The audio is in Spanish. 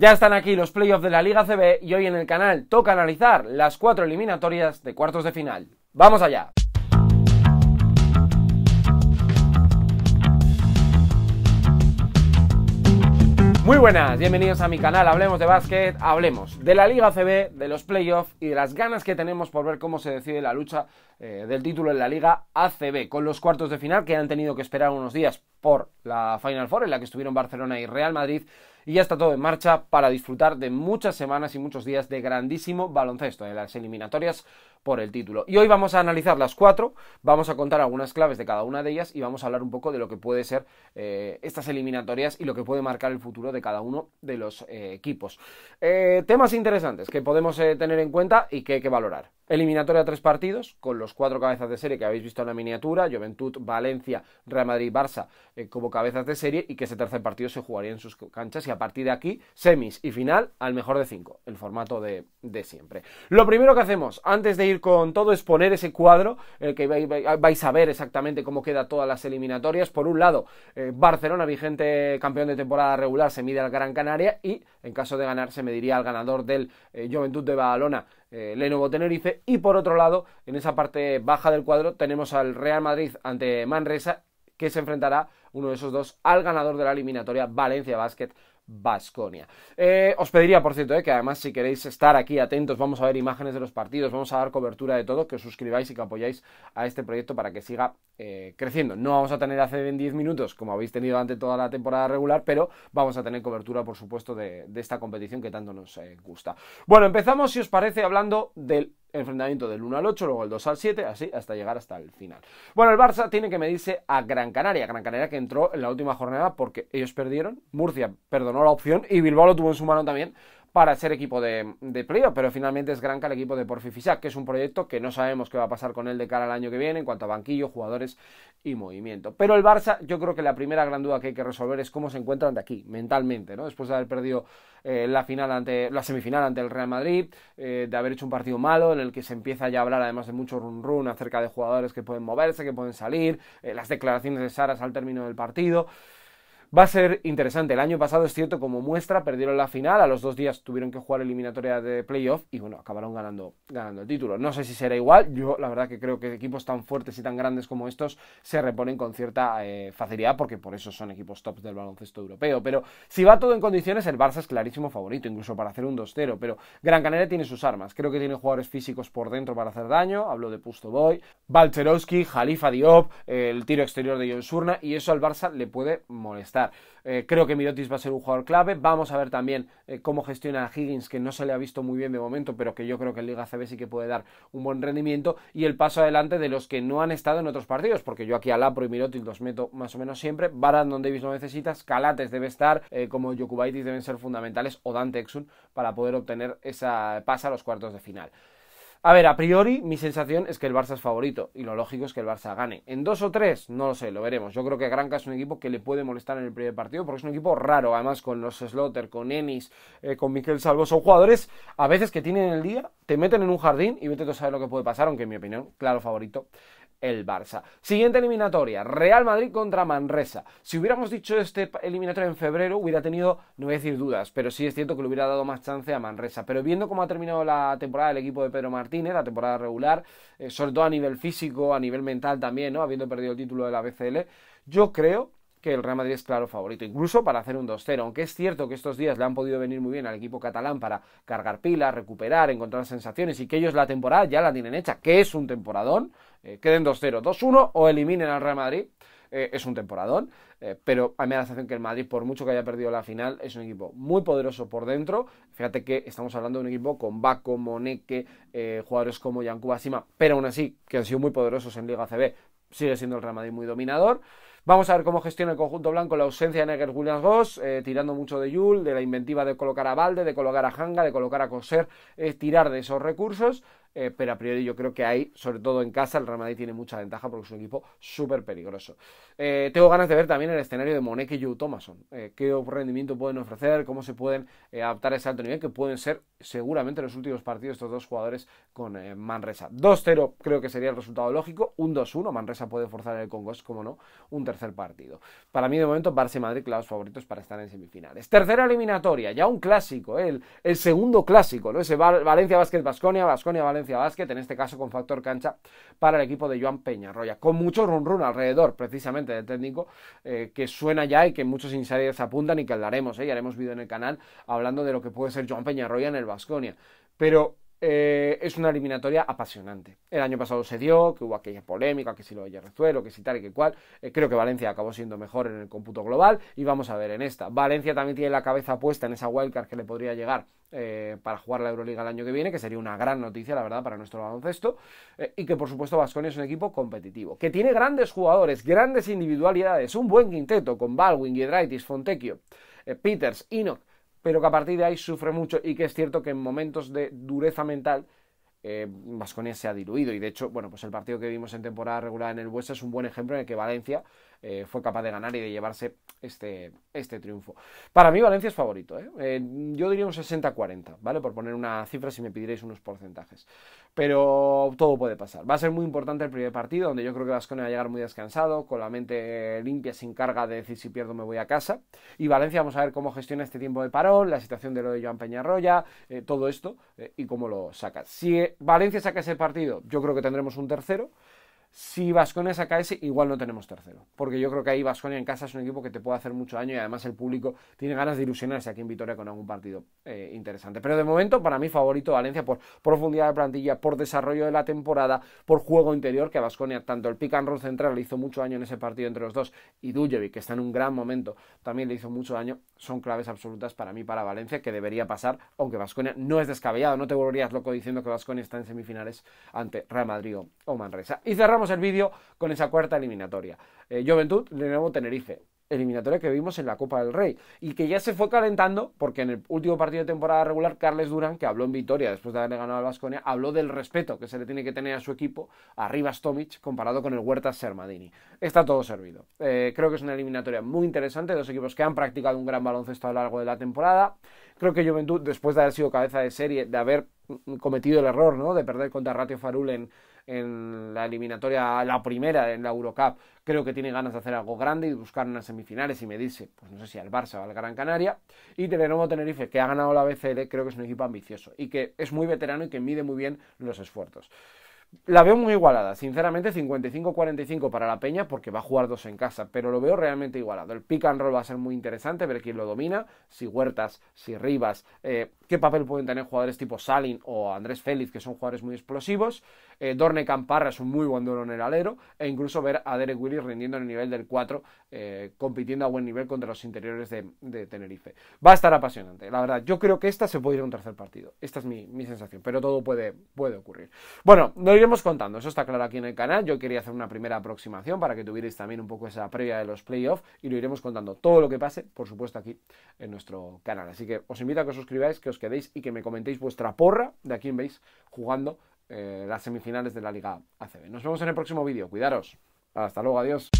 Ya están aquí los playoffs de la Liga CB y hoy en el canal toca analizar las cuatro eliminatorias de cuartos de final. ¡Vamos allá! Muy buenas, bienvenidos a mi canal Hablemos de Básquet, hablemos de la Liga CB, de los playoffs y de las ganas que tenemos por ver cómo se decide la lucha eh, del título en la Liga ACB, con los cuartos de final que han tenido que esperar unos días por la Final Four en la que estuvieron Barcelona y Real Madrid y ya está todo en marcha para disfrutar de muchas semanas y muchos días de grandísimo baloncesto en las eliminatorias por el título. Y hoy vamos a analizar las cuatro, vamos a contar algunas claves de cada una de ellas y vamos a hablar un poco de lo que puede ser eh, estas eliminatorias y lo que puede marcar el futuro de cada uno de los eh, equipos. Eh, temas interesantes que podemos tener en cuenta y que hay que valorar. Eliminatoria a tres partidos, con los cuatro cabezas de serie que habéis visto en la miniatura, Juventud, Valencia, Real Madrid, Barça, eh, como cabezas de serie, y que ese tercer partido se jugaría en sus canchas, y a partir de aquí, semis y final al mejor de cinco, el formato de, siempre. Lo primero que hacemos, antes de ir con todo, es poner ese cuadro el que vais a ver exactamente cómo quedan todas las eliminatorias. Por un lado, eh, Barcelona, vigente campeón de temporada regular, se mide al Gran Canaria, y en caso de ganar, se mediría al ganador del eh, Juventud de Badalona eh, Lenovo Tenerife. Y por otro lado, en esa parte baja del cuadro tenemos al Real Madrid ante Manresa, que se enfrentará uno de esos dos al ganador de la eliminatoria Valencia Basket Basconia. Eh, os pediría, por cierto, eh, que además si queréis estar aquí atentos, vamos a ver imágenes de los partidos, vamos a dar cobertura de todo, que os suscribáis y que apoyáis a este proyecto para que siga eh, creciendo. No vamos a tener en 10 minutos, como habéis tenido antes toda la temporada regular, pero vamos a tener cobertura, por supuesto, de esta competición que tanto nos gusta. Bueno, empezamos, si os parece, hablando del enfrentamiento del 1 al 8, luego el 2 al 7, así hasta llegar hasta el final. Bueno, el Barça tiene que medirse a Gran Canaria, Gran Canaria que entró en la última jornada porque ellos perdieron, Murcia perdonó la opción y Bilbao lo tuvo en su mano también para ser equipo de, de pero finalmente es Granca el equipo de Porfi que es un proyecto que no sabemos qué va a pasar con él de cara al año que viene en cuanto a banquillo, jugadores y movimiento. Pero el Barça, yo creo que la primera gran duda que hay que resolver es cómo se encuentran de aquí, mentalmente, ¿no? Después de haber perdido eh, la final ante la semifinal ante el Real Madrid, eh, de haber hecho un partido malo en el que se empieza ya a hablar además de mucho run run acerca de jugadores que pueden moverse, que pueden salir, eh, las declaraciones de Saras al término del partido. Va a ser interesante. El año pasado es cierto, como muestra, perdieron la final, a los dos días tuvieron que jugar eliminatoria de playoff y bueno, acabaron ganando, ganando el título. No sé si será igual, yo la verdad que creo que equipos tan fuertes y tan grandes como estos se reponen con cierta eh, facilidad porque por eso son equipos tops del baloncesto europeo. Pero si va todo en condiciones, el Barça es clarísimo favorito, incluso para hacer un 2-0. Pero Gran Canaria tiene sus armas, creo que tiene jugadores físicos por dentro para hacer daño, hablo de Pusto Boy, Balcherowski, Jalifa Diop, el tiro exterior de John Surna y eso al Barça le puede molestar. Eh, creo que Mirotis va a ser un jugador clave. Vamos a ver también eh, cómo gestiona a Higgins, que no se le ha visto muy bien de momento, pero que yo creo que en Liga CB sí que puede dar un buen rendimiento. Y el paso adelante de los que no han estado en otros partidos, porque yo aquí a Lapro y Mirotis los meto más o menos siempre. Baran, donde Davis lo necesitas, Calates debe estar, eh, como Yokubaitis deben ser fundamentales, o Dante Exun, para poder obtener esa pasa a los cuartos de final. A ver, a priori mi sensación es que el Barça es favorito y lo lógico es que el Barça gane. En dos o tres, no lo sé, lo veremos. Yo creo que Granca es un equipo que le puede molestar en el primer partido porque es un equipo raro, además con los Slotter, con Ennis, eh, con Miquel Salvo, son jugadores a veces que tienen el día, te meten en un jardín y vete a saber lo que puede pasar, aunque en mi opinión, claro favorito el Barça. Siguiente eliminatoria, Real Madrid contra Manresa. Si hubiéramos dicho este eliminatorio en febrero, hubiera tenido, no voy a decir dudas, pero sí es cierto que le hubiera dado más chance a Manresa. Pero viendo cómo ha terminado la temporada del equipo de Pedro Martínez, la temporada regular, eh, sobre todo a nivel físico, a nivel mental también, ¿no? Habiendo perdido el título de la BCL, yo creo que el Real Madrid es claro favorito, incluso para hacer un 2-0, aunque es cierto que estos días le han podido venir muy bien al equipo catalán para cargar pilas, recuperar, encontrar sensaciones y que ellos la temporada ya la tienen hecha, que es un temporadón, eh, queden 2-0, 2-1 o eliminen al Real Madrid, eh, es un temporadón, eh, pero a mí me da la sensación que el Madrid, por mucho que haya perdido la final, es un equipo muy poderoso por dentro, fíjate que estamos hablando de un equipo con Baco, Moneque, jugadores como Yankuba Sima, pero aún así, que han sido muy poderosos en Liga CB, sigue siendo el Real Madrid muy dominador, Vamos a ver cómo gestiona el conjunto blanco la ausencia de Neger Williams Goss, eh, tirando mucho de Yul, de la inventiva de colocar a Valde, de colocar a Hanga, de colocar a Coser, eh, tirar de esos recursos. Eh, pero a priori yo creo que hay, sobre todo en casa, el Real Madrid tiene mucha ventaja porque es un equipo súper peligroso. Eh, tengo ganas de ver también el escenario de Moneke y Joe Thomason. Eh, qué rendimiento pueden ofrecer, cómo se pueden adaptar a ese alto nivel, que pueden ser seguramente los últimos partidos estos dos jugadores con Manresa. 2-0 creo que sería el resultado lógico, un 2-1, Manresa puede forzar el es como no, un tercer partido. Para mí de momento Barça y Madrid los favoritos para estar en semifinales. Tercera eliminatoria, ya un clásico, el, segundo clásico, ¿no? Ese Valencia-Basket-Basconia, Basconia-Valencia en este caso con factor cancha para el equipo de Joan Peñarroya, con mucho run run alrededor precisamente del técnico eh, que suena ya y que muchos insiders apuntan y que hablaremos, eh, y haremos vídeo en el canal hablando de lo que puede ser Joan Peñarroya en el Vasconia. Pero eh, es una eliminatoria apasionante. El año pasado se dio, que hubo aquella polémica, que si lo de Rezuelo, que si tal y que cual. Eh, creo que Valencia acabó siendo mejor en el cómputo global y vamos a ver en esta. Valencia también tiene la cabeza puesta en esa wildcard que le podría llegar eh, para jugar la Euroliga el año que viene, que sería una gran noticia, la verdad, para nuestro baloncesto. y que por supuesto Vasconia es un equipo competitivo, que tiene grandes jugadores, grandes individualidades, un buen quinteto con Baldwin, Giedraitis, Fontecchio, Peters, Enoch pero que a partir de ahí sufre mucho y que es cierto que en momentos de dureza mental eh, Vasconia se ha diluido y de hecho, bueno, pues el partido que vimos en temporada regular en el Huesa es un buen ejemplo en el que Valencia eh, fue capaz de ganar y de llevarse este, este triunfo. Para mí Valencia es favorito, ¿eh? Eh, yo diría un 60-40, ¿vale? Por poner una cifra si me pidierais unos porcentajes. Pero todo puede pasar. Va a ser muy importante el primer partido, donde yo creo que Vasconia va a llegar muy descansado, con la mente limpia, sin carga de decir si pierdo me voy a casa. Y Valencia vamos a ver cómo gestiona este tiempo de parón, la situación de lo de Joan Peñarroya, todo esto y cómo lo saca. Si Valencia saca ese partido, yo creo que tendremos un tercero. Si Vasconia saca ese, igual no tenemos tercero. Porque yo creo que ahí Vasconia en casa es un equipo que te puede hacer mucho daño y además el público tiene ganas de ilusionarse aquí en Vitoria con algún partido eh, interesante. Pero de momento, para mí, favorito Valencia por profundidad de plantilla, por desarrollo de la temporada, por juego interior, que a Vasconia, tanto el pick and roll central le hizo mucho daño en ese partido entre los dos, y Dujovic que está en un gran momento, también le hizo mucho daño, son claves absolutas para mí, para Valencia, que debería pasar, aunque Vasconia no es descabellado. No te volverías loco diciendo que Vasconia está en semifinales ante Real Madrid o Manresa. Y cerramos el vídeo con esa cuarta eliminatoria. Eh, Juventud Juventud, nuevo Tenerife. Eliminatoria que vimos en la Copa del Rey y que ya se fue calentando porque en el último partido de temporada regular, Carles Durán, que habló en victoria después de haberle ganado al Vasconia, habló del respeto que se le tiene que tener a su equipo, a Rivas Tomic, comparado con el Huerta Sermadini. Está todo servido. Eh, creo que es una eliminatoria muy interesante, dos equipos que han practicado un gran baloncesto a lo largo de la temporada. Creo que Juventud, después de haber sido cabeza de serie, de haber cometido el error ¿no? de perder contra Ratio Farul en, en la eliminatoria, la primera en la Eurocup. Creo que tiene ganas de hacer algo grande y buscar unas semifinales y dice, pues no sé si al Barça o al Gran Canaria. Y Telenovo Tenerife, que ha ganado la BCL, creo que es un equipo ambicioso y que es muy veterano y que mide muy bien los esfuerzos. La veo muy igualada, sinceramente 55-45 para la Peña porque va a jugar dos en casa, pero lo veo realmente igualado. El pick and roll va a ser muy interesante, ver quién lo domina, si Huertas, si Rivas, eh, qué papel pueden tener jugadores tipo Salin o Andrés Félix, que son jugadores muy explosivos. Eh, Dorne Camparra es un muy buen duelo en el alero, e incluso ver a Derek Willis rindiendo en el nivel del 4, eh, compitiendo a buen nivel contra los interiores de, Tenerife. Va a estar apasionante, la verdad. Yo creo que esta se puede ir a un tercer partido. Esta es mi, sensación, pero todo puede, puede ocurrir. Bueno, no iremos contando, eso está claro aquí en el canal. Yo quería hacer una primera aproximación para que tuvierais también un poco esa previa de los playoffs y lo iremos contando todo lo que pase, por supuesto, aquí en nuestro canal. Así que os invito a que os suscribáis, que os quedéis y que me comentéis vuestra porra de a quién veis jugando eh, las semifinales de la Liga ACB. Nos vemos en el próximo vídeo, cuidaros. Hasta luego, adiós.